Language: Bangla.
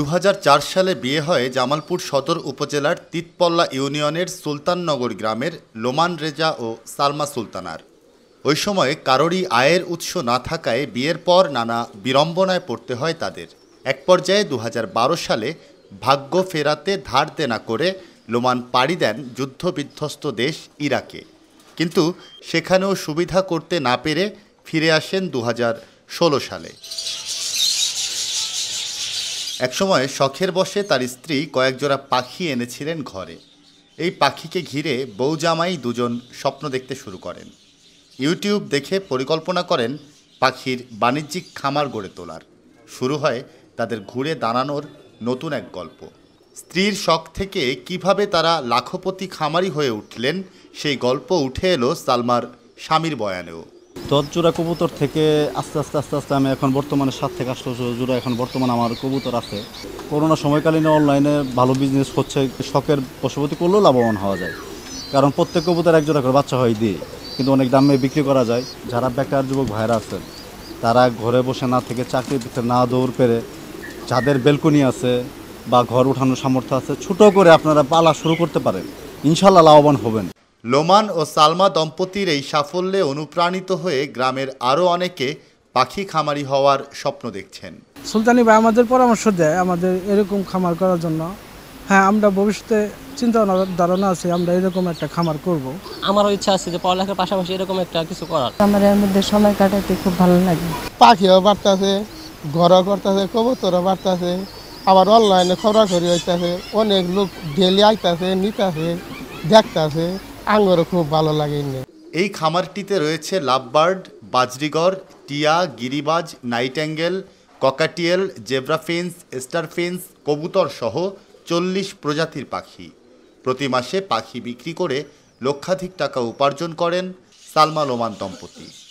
দু সালে বিয়ে হয় জামালপুর সদর উপজেলার তিতপল্লা ইউনিয়নের সুলতাননগর গ্রামের লোমান রেজা ও সালমা সুলতানার ওই সময় কারোরই আয়ের উৎস না থাকায় বিয়ের পর নানা বিড়ম্বনায় পড়তে হয় তাদের এক পর্যায়ে দু সালে ভাগ্য ফেরাতে ধার দেনা করে লোমান পাড়ি দেন যুদ্ধবিধ্বস্ত দেশ ইরাকে কিন্তু সেখানেও সুবিধা করতে না পেরে ফিরে আসেন দু সালে একসময় শখের বসে তার স্ত্রী কয়েকজোড়া পাখি এনেছিলেন ঘরে এই পাখিকে ঘিরে বউ জামাই দুজন স্বপ্ন দেখতে শুরু করেন ইউটিউব দেখে পরিকল্পনা করেন পাখির বাণিজ্যিক খামার গড়ে তোলার শুরু হয় তাদের ঘুরে দাঁড়ানোর নতুন এক গল্প স্ত্রীর শখ থেকে কিভাবে তারা লাখপতি খামারি হয়ে উঠলেন সেই গল্প উঠে এলো সালমার স্বামীর বয়ানেও দশ জোড়া কবুতর থেকে আস্তে আস্তে আস্তে আস্তে আমি এখন বর্তমানে সাত থেকে আসলো জোড়া এখন বর্তমানে আমার কবুতর আছে করোনা সময়কালীন অনলাইনে ভালো বিজনেস হচ্ছে শখের পশুপতি করলেও লাভবান হওয়া যায় কারণ প্রত্যেক কবুতর এক জোড়া করে বাচ্চা হয় দিয়ে কিন্তু অনেক দামে বিক্রি করা যায় যারা বেকার যুবক ভাইরা আছেন তারা ঘরে বসে না থেকে চাকরি পিছিয়ে না দৌড় পেরে যাদের বেলকনি আছে বা ঘর উঠানোর সামর্থ্য আছে ছোটো করে আপনারা পালা শুরু করতে পারেন ইনশাল্লাহ লাভবান হবেন লোমান ও সালমা দম্পতির এই সাফল্যে অনুপ্রাণিত হয়ে গ্রামের আরও অনেকে পাখি খামারি হওয়ার স্বপ্ন দেখছেন সুলতানি ভাই আমাদের পরামর্শ দেয় আমাদের এরকম খামার করার জন্য হ্যাঁ আমরা ভবিষ্যতে চিন্তা ধারণা আছে আমরা এরকম একটা খামার করব আমারও ইচ্ছা আছে যে পড়ালেখার পাশাপাশি এরকম একটা কিছু করার আমার এর মধ্যে সময় কাটাতে খুব ভালো লাগে পাখিও বাড়তেছে ঘরও করতেছে কবুতরও বাড়তেছে আবার অনলাইনে খবরাখরি হইতেছে অনেক লোক ডেলি আইতাছে নিতাছে দেখতাছে আঙ্গরও খুব ভালো লাগে এই খামারটিতে রয়েছে লাভবার্ড বাজরিগর টিয়া গিরিবাজ নাইট্যাঙ্গেল ককাটিয়েল জেব্রাফিন্স স্টারফিন্স কবুতর সহ চল্লিশ প্রজাতির পাখি প্রতি মাসে পাখি বিক্রি করে লক্ষাধিক টাকা উপার্জন করেন সালমা লোমান দম্পতি